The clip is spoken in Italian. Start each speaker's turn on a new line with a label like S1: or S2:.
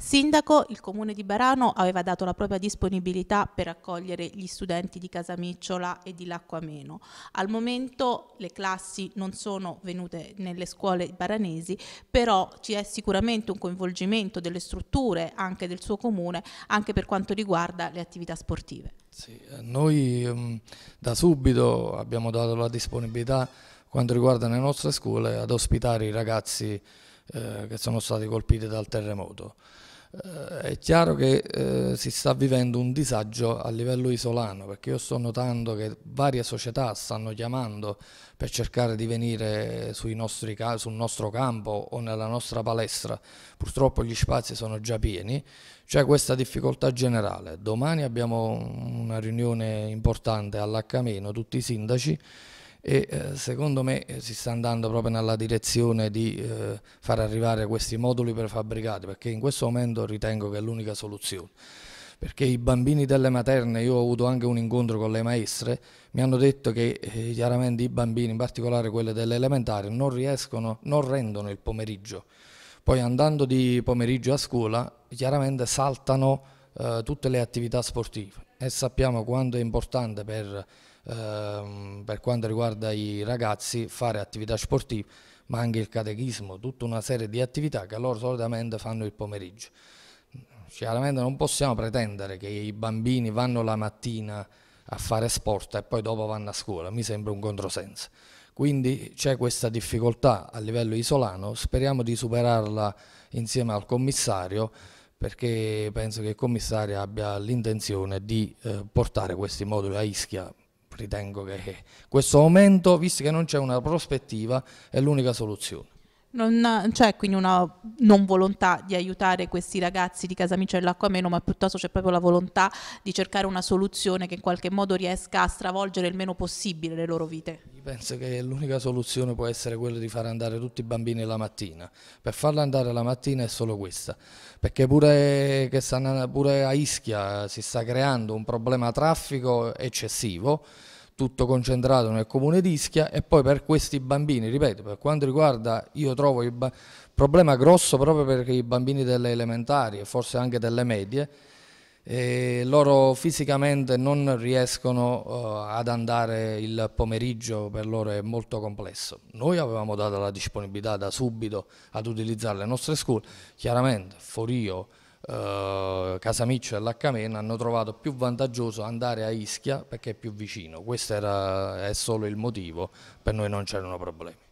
S1: Sindaco, il comune di Barano aveva dato la propria disponibilità per accogliere gli studenti di Casa Micciola e di Lacquameno. Al momento le classi non sono venute nelle scuole baranesi, però ci è sicuramente un coinvolgimento delle strutture anche del suo comune, anche per quanto riguarda le attività sportive. Sì, eh,
S2: noi ehm, da subito abbiamo dato la disponibilità quanto riguarda le nostre scuole ad ospitare i ragazzi eh, che sono stati colpiti dal terremoto. Eh, è chiaro che eh, si sta vivendo un disagio a livello isolano, perché io sto notando che varie società stanno chiamando per cercare di venire nostri, sul nostro campo o nella nostra palestra. Purtroppo gli spazi sono già pieni, c'è questa difficoltà generale. Domani abbiamo una riunione importante all'H-, tutti i sindaci, e eh, secondo me eh, si sta andando proprio nella direzione di eh, far arrivare questi moduli prefabbricati perché in questo momento ritengo che è l'unica soluzione perché i bambini delle materne, io ho avuto anche un incontro con le maestre, mi hanno detto che eh, chiaramente i bambini, in particolare quelli dell'elementare, non riescono, non rendono il pomeriggio. Poi andando di pomeriggio a scuola, chiaramente saltano eh, tutte le attività sportive e sappiamo quanto è importante per, ehm, per quanto riguarda i ragazzi fare attività sportive, ma anche il catechismo, tutta una serie di attività che loro solitamente fanno il pomeriggio. Chiaramente non possiamo pretendere che i bambini vanno la mattina a fare sport e poi dopo vanno a scuola, mi sembra un controsenso. Quindi c'è questa difficoltà a livello isolano, speriamo di superarla insieme al commissario perché penso che il commissario abbia l'intenzione di eh, portare questi moduli a Ischia. Ritengo che questo aumento, visto che non c'è una prospettiva, è l'unica soluzione.
S1: Non, c'è quindi una non volontà di aiutare questi ragazzi di Casamicella a meno, ma piuttosto c'è proprio la volontà di cercare una soluzione che in qualche modo riesca a stravolgere il meno possibile le loro vite.
S2: Io penso che l'unica soluzione può essere quella di far andare tutti i bambini la mattina. Per farla andare la mattina è solo questa, perché pure, stanno, pure a Ischia si sta creando un problema traffico eccessivo tutto concentrato nel comune di Ischia e poi per questi bambini, ripeto, per quanto riguarda io trovo il problema grosso proprio perché i bambini delle elementari e forse anche delle medie e eh, loro fisicamente non riescono uh, ad andare il pomeriggio, per loro è molto complesso. Noi avevamo dato la disponibilità da subito ad utilizzare le nostre scuole, chiaramente Forio, eh, Casamiccio e Lacamena hanno trovato più vantaggioso andare a Ischia perché è più vicino, questo era, è solo il motivo, per noi non c'erano problemi.